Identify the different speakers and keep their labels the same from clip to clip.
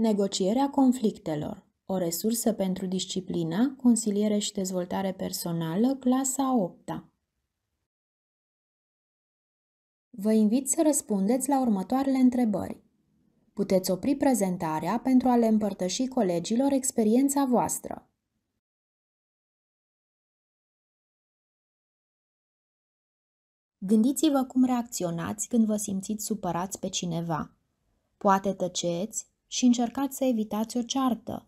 Speaker 1: Negocierea conflictelor o resursă pentru disciplina, consiliere și dezvoltare personală, clasa 8 -a. Vă invit să răspundeți la următoarele întrebări. Puteți opri prezentarea pentru a le împărtăși colegilor experiența voastră. Gândiți-vă cum reacționați când vă simțiți supărați pe cineva. Poate tăceți, și încercați să evitați o ceartă.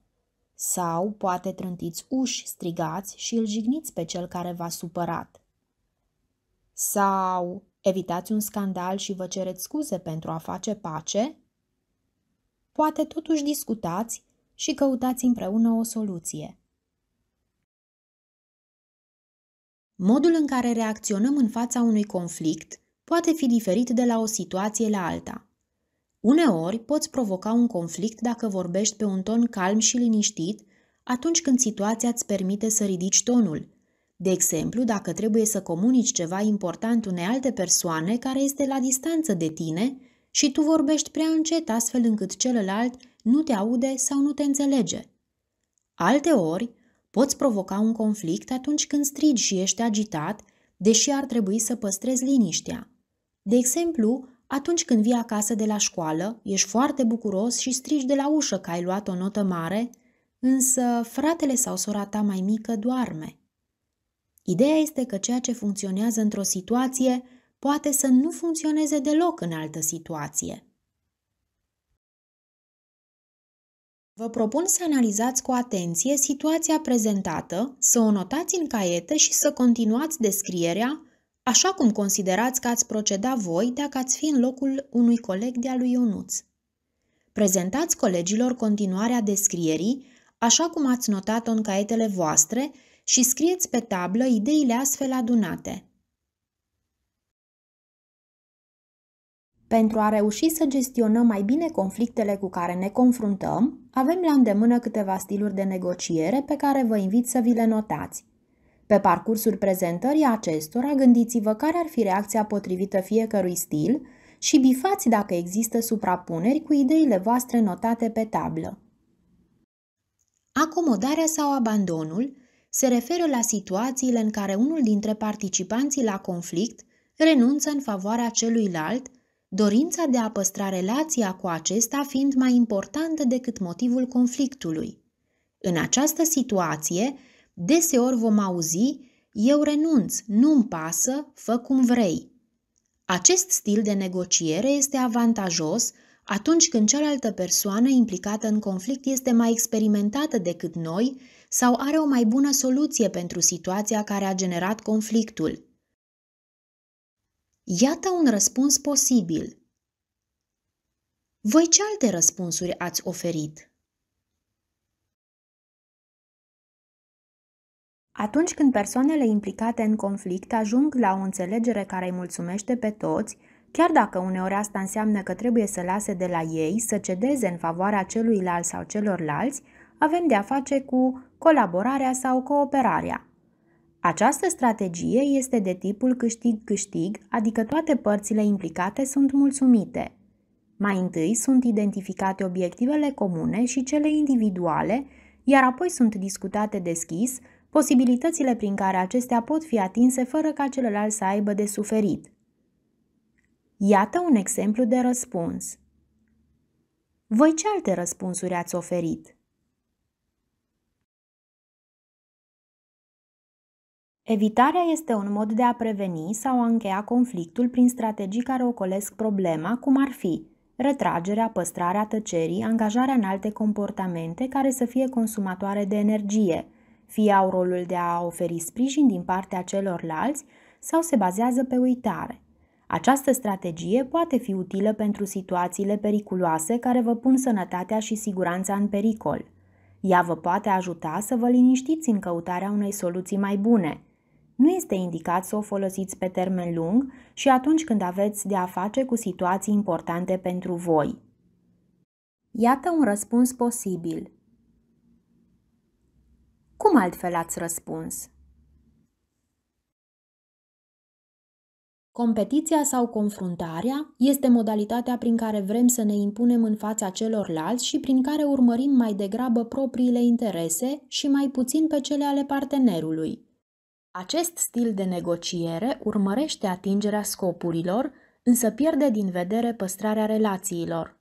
Speaker 1: Sau poate trântiți uși, strigați și îl jigniți pe cel care v-a supărat. Sau evitați un scandal și vă cereți scuze pentru a face pace? Poate totuși discutați și căutați împreună o soluție. Modul în care reacționăm în fața unui conflict poate fi diferit de la o situație la alta. Uneori poți provoca un conflict dacă vorbești pe un ton calm și liniștit atunci când situația îți permite să ridici tonul. De exemplu, dacă trebuie să comunici ceva important unei alte persoane care este la distanță de tine și tu vorbești prea încet astfel încât celălalt nu te aude sau nu te înțelege. Alte ori, poți provoca un conflict atunci când strigi și ești agitat, deși ar trebui să păstrezi liniștea. De exemplu, atunci când vii acasă de la școală, ești foarte bucuros și strigi de la ușă că ai luat o notă mare, însă fratele sau sora ta mai mică doarme. Ideea este că ceea ce funcționează într-o situație poate să nu funcționeze deloc în altă situație. Vă propun să analizați cu atenție situația prezentată, să o notați în caiete și să continuați descrierea așa cum considerați că ați proceda voi dacă ați fi în locul unui coleg de-a lui Ionuț. Prezentați colegilor continuarea descrierii, așa cum ați notat-o în caietele voastre, și scrieți pe tablă ideile astfel adunate. Pentru a reuși să gestionăm mai bine conflictele cu care ne confruntăm, avem la îndemână câteva stiluri de negociere pe care vă invit să vi le notați. Pe parcursul prezentării acestora, gândiți-vă care ar fi reacția potrivită fiecărui stil și bifați dacă există suprapuneri cu ideile voastre notate pe tablă. Acomodarea sau abandonul se referă la situațiile în care unul dintre participanții la conflict renunță în favoarea celuilalt, dorința de a păstra relația cu acesta fiind mai importantă decât motivul conflictului. În această situație, Deseori vom auzi, eu renunț, nu-mi pasă, fă cum vrei. Acest stil de negociere este avantajos atunci când cealaltă persoană implicată în conflict este mai experimentată decât noi sau are o mai bună soluție pentru situația care a generat conflictul. Iată un răspuns posibil. Voi ce alte răspunsuri ați oferit? Atunci când persoanele implicate în conflict ajung la o înțelegere care îi mulțumește pe toți, chiar dacă uneori asta înseamnă că trebuie să lase de la ei, să cedeze în favoarea celuilalt sau celorlalți, avem de a face cu colaborarea sau cooperarea. Această strategie este de tipul câștig-câștig, adică toate părțile implicate sunt mulțumite. Mai întâi sunt identificate obiectivele comune și cele individuale, iar apoi sunt discutate deschis posibilitățile prin care acestea pot fi atinse fără ca celălalt să aibă de suferit. Iată un exemplu de răspuns. Voi ce alte răspunsuri ați oferit? Evitarea este un mod de a preveni sau a încheia conflictul prin strategii care ocolesc problema, cum ar fi retragerea, păstrarea tăcerii, angajarea în alte comportamente care să fie consumatoare de energie – fie au rolul de a oferi sprijin din partea celorlalți sau se bazează pe uitare. Această strategie poate fi utilă pentru situațiile periculoase care vă pun sănătatea și siguranța în pericol. Ea vă poate ajuta să vă liniștiți în căutarea unei soluții mai bune. Nu este indicat să o folosiți pe termen lung și atunci când aveți de a face cu situații importante pentru voi. Iată un răspuns posibil. Cum altfel ați răspuns? Competiția sau confruntarea este modalitatea prin care vrem să ne impunem în fața celorlalți și prin care urmărim mai degrabă propriile interese și mai puțin pe cele ale partenerului. Acest stil de negociere urmărește atingerea scopurilor, însă pierde din vedere păstrarea relațiilor.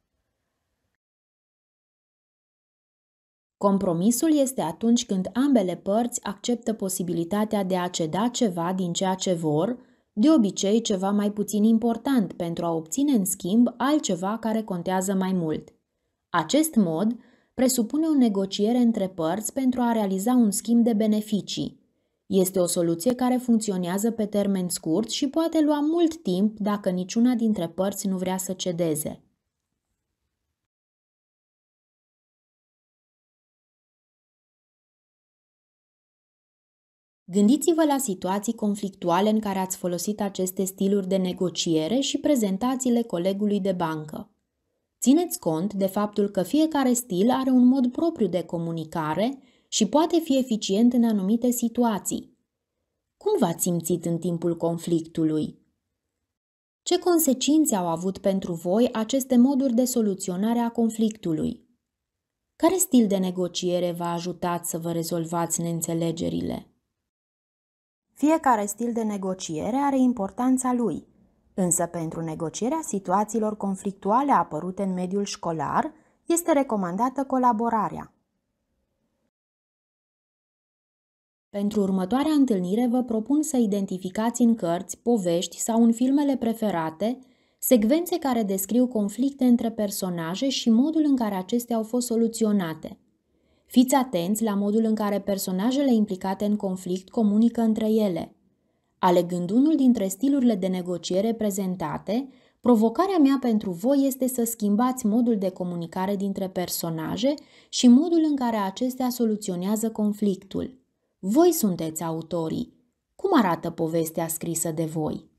Speaker 1: Compromisul este atunci când ambele părți acceptă posibilitatea de a ceda ceva din ceea ce vor, de obicei ceva mai puțin important, pentru a obține în schimb altceva care contează mai mult. Acest mod presupune o negociere între părți pentru a realiza un schimb de beneficii. Este o soluție care funcționează pe termen scurt și poate lua mult timp dacă niciuna dintre părți nu vrea să cedeze. Gândiți-vă la situații conflictuale în care ați folosit aceste stiluri de negociere și prezentați-le colegului de bancă. Țineți cont de faptul că fiecare stil are un mod propriu de comunicare și poate fi eficient în anumite situații. Cum v-ați simțit în timpul conflictului? Ce consecințe au avut pentru voi aceste moduri de soluționare a conflictului? Care stil de negociere v-a ajutat să vă rezolvați neînțelegerile? Fiecare stil de negociere are importanța lui, însă pentru negocierea situațiilor conflictuale apărute în mediul școlar este recomandată colaborarea. Pentru următoarea întâlnire vă propun să identificați în cărți, povești sau în filmele preferate secvențe care descriu conflicte între personaje și modul în care acestea au fost soluționate – Fiți atenți la modul în care personajele implicate în conflict comunică între ele. Alegând unul dintre stilurile de negociere prezentate, provocarea mea pentru voi este să schimbați modul de comunicare dintre personaje și modul în care acestea soluționează conflictul. Voi sunteți autorii. Cum arată povestea scrisă de voi?